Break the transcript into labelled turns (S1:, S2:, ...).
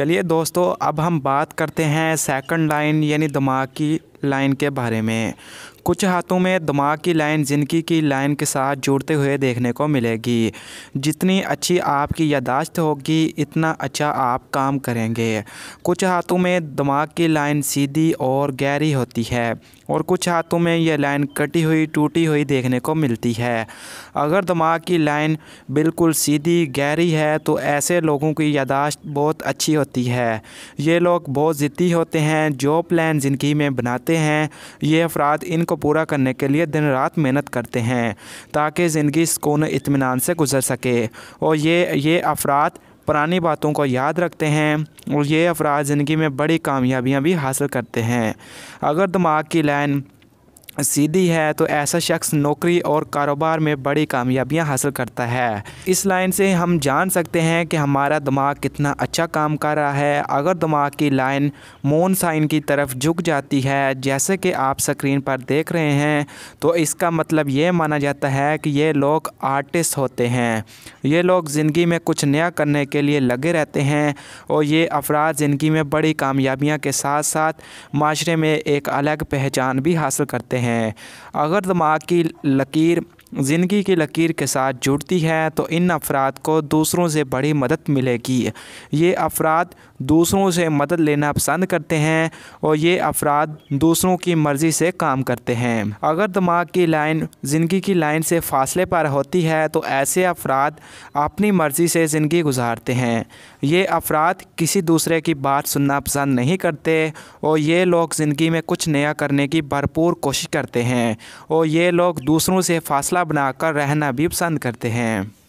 S1: चलिए दोस्तों अब हम बात करते हैं सेकंड लाइन यानी दिमाग की लाइन के बारे में कुछ हाथों में दिमाग की लाइन ज़िंदगी की लाइन के साथ जुड़ते हुए देखने को मिलेगी जितनी अच्छी आपकी यादाश्त होगी इतना अच्छा आप काम करेंगे कुछ हाथों में दिमाग की लाइन सीधी और गहरी होती है और कुछ हाथों में यह लाइन कटी हुई टूटी हुई देखने को मिलती है अगर दिमाग की लाइन बिल्कुल सीधी गहरी है तो ऐसे लोगों की यादाश्त बहुत अच्छी होती है ये लोग बहुत ज़िद्दी होते हैं जो प्लान ज़िंदगी में बनाते हैं ये अफराद इनको पूरा करने के लिए दिन रात मेहनत करते हैं ताकि ज़िंदगी सुकून इतमान से गुजर सके और ये ये अफराद पुरानी बातों को याद रखते हैं और ये अफराद ज़िंदगी में बड़ी कामयाबियाँ भी हासिल करते हैं अगर दिमाग की लाइन सीधी है तो ऐसा शख्स नौकरी और कारोबार में बड़ी कामयाबियां हासिल करता है इस लाइन से हम जान सकते हैं कि हमारा दिमाग कितना अच्छा काम कर रहा है अगर दिमाग की लाइन मोन साइन की तरफ झुक जाती है जैसे कि आप स्क्रीन पर देख रहे हैं तो इसका मतलब ये माना जाता है कि ये लोग आर्टिस्ट होते हैं ये लोग ज़िंदगी में कुछ नया करने के लिए लगे रहते हैं और ये अफराद ज़िंदगी में बड़ी कामयाबियाँ के साथ साथ माशरे में एक अलग पहचान भी हासिल करते हैं हैं अगर दिमाग की लकीर ज़िंदगी की लकीर के साथ जुड़ती है तो इन अफराद को दूसरों से बड़ी मदद मिलेगी ये अफराद दूसरों से मदद लेना पसंद करते हैं और ये अफराद दूसरों की मर्ज़ी से काम करते हैं अगर दिमाग की लाइन ज़िंदगी की लाइन से फासले पर होती है तो ऐसे अफराद अपनी मर्ज़ी से ज़िंदगी गुजारते हैं ये अफराद किसी दूसरे की बात सुनना पसंद नहीं करते और ये लोग ज़िंदगी में कुछ नया करने की भरपूर कोशिश करते हैं और ये लोग दूसरों से फासला माला बनाकर रहना भी पसंद करते हैं